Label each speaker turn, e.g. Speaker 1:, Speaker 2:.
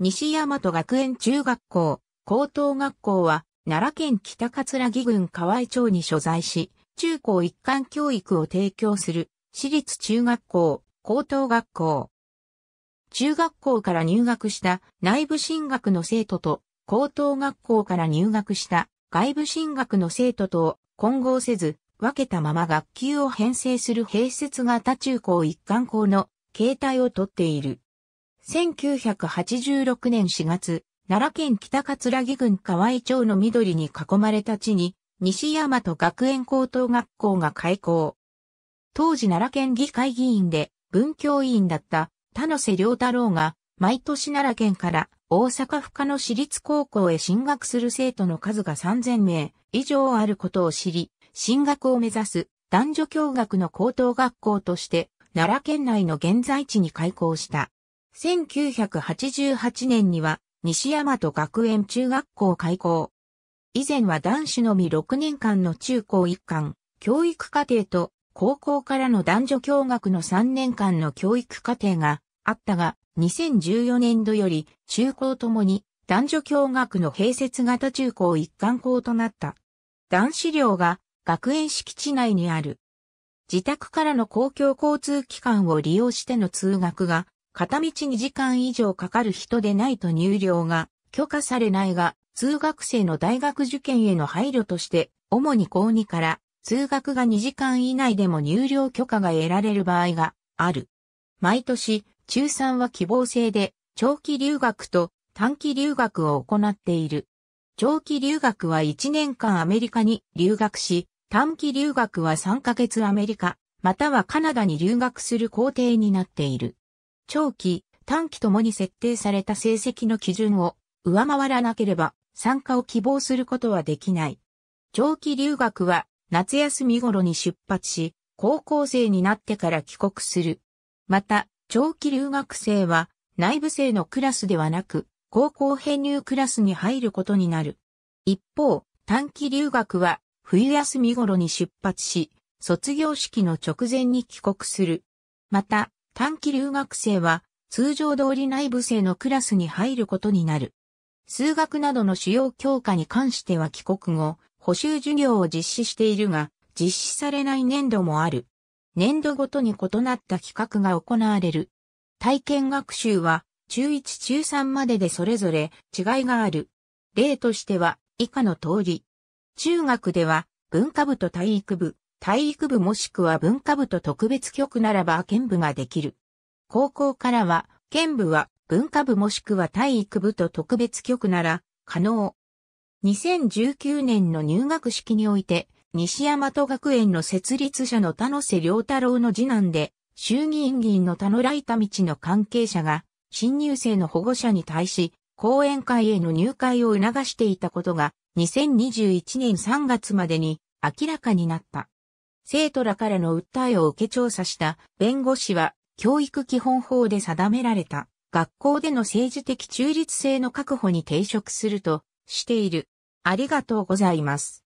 Speaker 1: 西大和学園中学校、高等学校は、奈良県北葛城郡河合町に所在し、中高一貫教育を提供する、私立中学校、高等学校。中学校から入学した内部進学の生徒と、高等学校から入学した外部進学の生徒と混合せず、分けたまま学級を編成する併設型中高一貫校の形態をとっている。1986年4月、奈良県北葛城郡河合町の緑に囲まれた地に、西大和学園高等学校が開校。当時奈良県議会議員で、文教委員だった田野瀬良太郎が、毎年奈良県から大阪府下の私立高校へ進学する生徒の数が3000名以上あることを知り、進学を目指す男女共学の高等学校として、奈良県内の現在地に開校した。1988年には西大和学園中学校開校。以前は男子のみ6年間の中高一貫、教育課程と高校からの男女共学の3年間の教育課程があったが、2014年度より中高ともに男女共学の併設型中高一貫校となった。男子寮が学園敷地内にある。自宅からの公共交通機関を利用しての通学が片道2時間以上かかる人でないと入寮が許可されないが、通学生の大学受験への配慮として、主に高2から通学が2時間以内でも入寮許可が得られる場合がある。毎年、中3は希望制で、長期留学と短期留学を行っている。長期留学は1年間アメリカに留学し、短期留学は3ヶ月アメリカ、またはカナダに留学する工程になっている。長期、短期ともに設定された成績の基準を上回らなければ参加を希望することはできない。長期留学は夏休み頃に出発し、高校生になってから帰国する。また、長期留学生は内部生のクラスではなく、高校編入クラスに入ることになる。一方、短期留学は冬休み頃に出発し、卒業式の直前に帰国する。また、短期留学生は通常通り内部生のクラスに入ることになる。数学などの主要教科に関しては帰国後、補修授業を実施しているが、実施されない年度もある。年度ごとに異なった企画が行われる。体験学習は、中1中3まででそれぞれ違いがある。例としては、以下の通り。中学では、文化部と体育部、体育部もしくは文化部と特別局ならば県部ができる。高校からは、県部は文化部もしくは体育部と特別局なら可能。2019年の入学式において、西山都学園の設立者の田野瀬良太郎の次男で、衆議院議員の田野来田道の関係者が、新入生の保護者に対し、講演会への入会を促していたことが、2021年3月までに明らかになった。生徒らからの訴えを受け調査した弁護士は教育基本法で定められた学校での政治的中立性の確保に抵触するとしている。ありがとうございます。